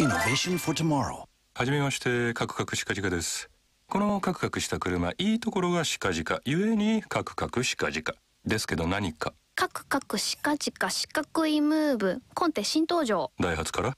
Innovation for tomorrow. はじめまして、カクカクシカジカです。このカクカクした車、いいところがシカジカ。ゆえにカクカクシカジカ。ですけど何か。カクカクシカジカ四角いムーブ。コンテ新登場。ダイハツから